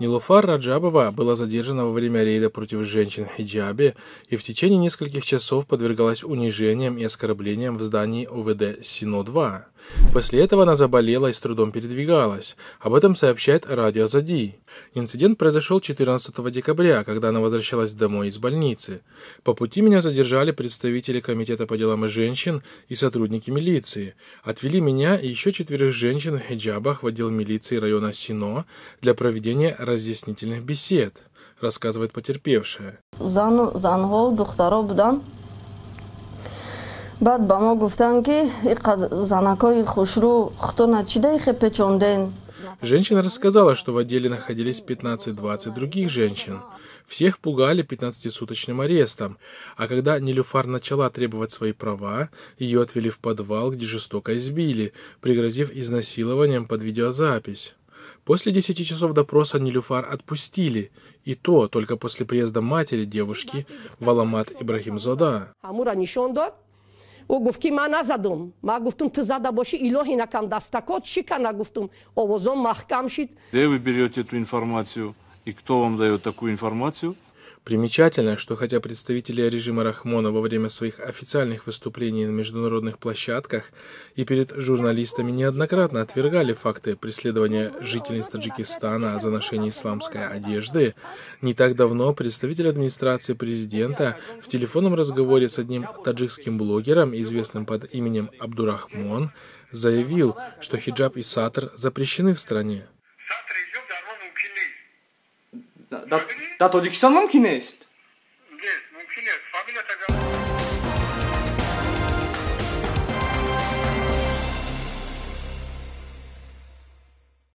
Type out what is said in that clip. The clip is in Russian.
Нилуфар Раджабова была задержана во время рейда против женщин в хиджабе и в течение нескольких часов подвергалась унижениям и оскорблениям в здании ОВД Сино-2. После этого она заболела и с трудом передвигалась. Об этом сообщает радио Зади. Инцидент произошел 14 декабря, когда она возвращалась домой из больницы. По пути меня задержали представители Комитета по делам женщин и сотрудники милиции. Отвели меня и еще четверых женщин в хиджабах в отдел милиции района Сино для проведения разъяснительных бесед, рассказывает потерпевшая баъд ба мо гуфтанд ки занакои хушрӯ хутона чидаи хе печонден Женщина рассказала, что в отделе находились 15-20 других женщин. Всех пугали 15-суточным арестом, а когда Нелюфар начала требовать свои права, ее отвели в подвал, где жестоко избили, пригрозив изнасилованием под видеозапись. После 10 часов допроса Нелюфар отпустили, и то только после приезда матери девушки Валамат Ибрахим Зода. ӯ гуфт ки ман назадум ма гуфтум ту зада бошӣ илоҳи накам дастакот чӣ кана гуфтум овозом маҳкам шид где вы берете эту информацию и кто вам дает такую информацию Примечательно, что хотя представители режима Рахмона во время своих официальных выступлений на международных площадках и перед журналистами неоднократно отвергали факты преследования жителей Таджикистана за ношение исламской одежды, не так давно представитель администрации президента в телефонном разговоре с одним таджикским блогером, известным под именем Абдурахмон, заявил, что хиджаб и сатр запрещены в стране. дар тоҷикистон мумкин нест нест мумкин нест фамилия тагал